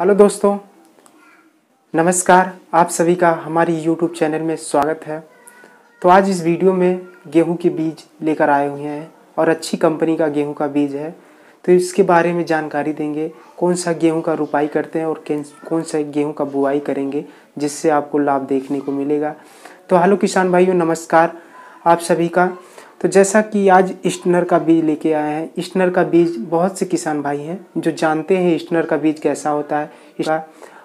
hello दोस्तों नमस्कार आप सभी का हमारी यूट्यूब चैनल में स्वागत है तो आज इस वीडियो में गेहूं के बीज लेकर आए हुए हैं और अच्छी कंपनी का गेहूं का बीज है तो इसके बारे में जानकारी देंगे कौन सा गेहूं का रुपाई करते हैं और कौन सा गेहूं का बुआई करेंगे जिससे आपको लाभ देखने को मिलेगा तो हेलो किसान भाइयों नमस्कार आप सभी का तो जैसा कि आज स्टनर का बीज लेके आए हैं स्टनर का बीज बहुत से किसान भाई हैं जो जानते हैं स्टनर का बीज कैसा होता है इसका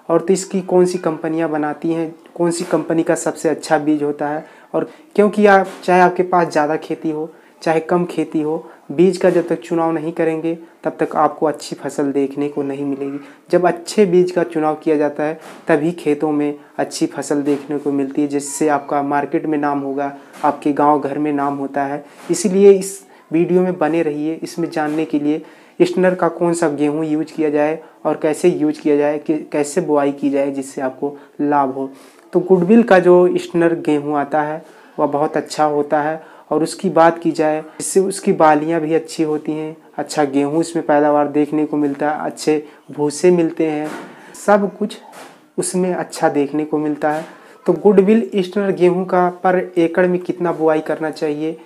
और तो इसकी कौन सी कंपनियां बनाती हैं कौन सी कंपनी का सबसे अच्छा बीज होता है और क्योंकि आप चाहे आपके पास ज़्यादा खेती हो चाहे कम खेती हो बीज का जब तक चुनाव नहीं करेंगे तब तक आपको अच्छी फसल देखने को नहीं मिलेगी जब अच्छे बीज का चुनाव किया जाता है तभी खेतों में अच्छी फसल देखने को मिलती है जिससे आपका मार्केट में नाम होगा आपके गांव घर में नाम होता है इसीलिए इस वीडियो में बने रहिए इसमें जानने के लिए स्टनर का कौन सा गेहूँ यूज किया जाए और कैसे यूज किया जाए कि कैसे बुआई की जाए जिससे आपको लाभ हो तो गुडविल का जो स्टनर गेहूँ आता है वह बहुत अच्छा होता है और उसकी बात की जाए इससे उसकी बालियाँ भी अच्छी होती हैं अच्छा गेहूँ इसमें पैदावार देखने को मिलता है अच्छे भूसे मिलते हैं सब कुछ उसमें अच्छा देखने को मिलता है तो गुडविल ईस्टनर गेहूँ का पर एकड़ में कितना बुआई करना चाहिए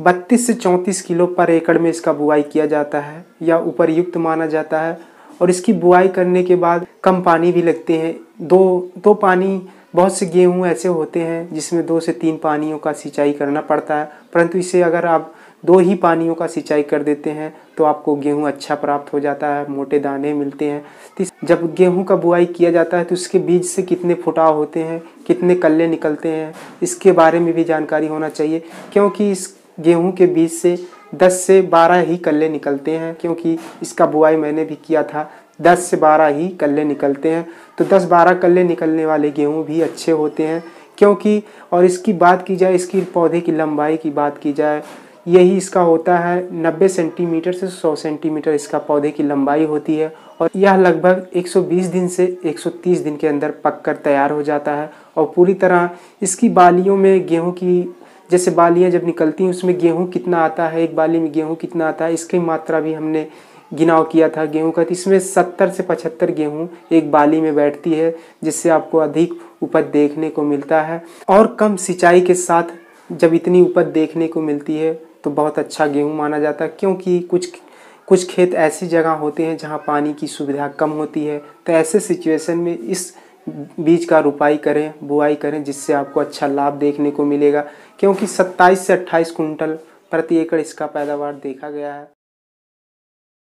बत्तीस से चौंतीस किलो पर एकड़ में इसका बुआई किया जाता है या उपरयुक्त माना जाता है और इसकी बुआई करने के बाद कम पानी भी लगते हैं दो दो पानी बहुत से गेहूँ ऐसे होते हैं जिसमें दो से तीन पानियों का सिंचाई करना पड़ता है परंतु इसे अगर आप दो ही पानियों का सिंचाई कर देते हैं तो आपको गेहूँ अच्छा प्राप्त हो जाता है मोटे दाने मिलते हैं तो जब गेहूँ का बुआई किया जाता है तो उसके बीज से कितने फुटाव होते हैं कितने कल्ले निकलते हैं इसके बारे में भी जानकारी होना चाहिए क्योंकि इस गेहूँ के बीज से दस से बारह ही कल्ले निकलते हैं क्योंकि इसका बुआई मैंने भी किया था दस से बारह ही कल्ले निकलते हैं तो दस बारह कल्ले निकलने वाले गेहूँ भी अच्छे होते हैं क्योंकि और इसकी बात की जाए इसकी पौधे की लंबाई की बात की जाए यही इसका होता है 90 सेंटीमीटर से 100 सेंटीमीटर इसका पौधे की लंबाई होती है और यह लगभग 120 दिन से 130 दिन के अंदर पककर तैयार हो जाता है और पूरी तरह इसकी बालियों में गेहूं की जैसे बालियाँ जब निकलती हैं उसमें गेहूँ कितना आता है एक बाली में गेहूँ कितना आता है इसकी मात्रा भी हमने गिनाव किया था गेहूँ का तो इसमें सत्तर से पचहत्तर गेहूँ एक बाली में बैठती है जिससे आपको अधिक उपज देखने को मिलता है और कम सिंचाई के साथ जब इतनी उपज देखने को मिलती है तो बहुत अच्छा गेहूँ माना जाता है क्योंकि कुछ कुछ खेत ऐसी जगह होते हैं जहाँ पानी की सुविधा कम होती है तो ऐसे सिचुएशन में इस बीज का रुपाई करें बुआई करें जिससे आपको अच्छा लाभ देखने को मिलेगा क्योंकि 27 से 28 कुंटल प्रति एकड़ इसका पैदावार देखा गया है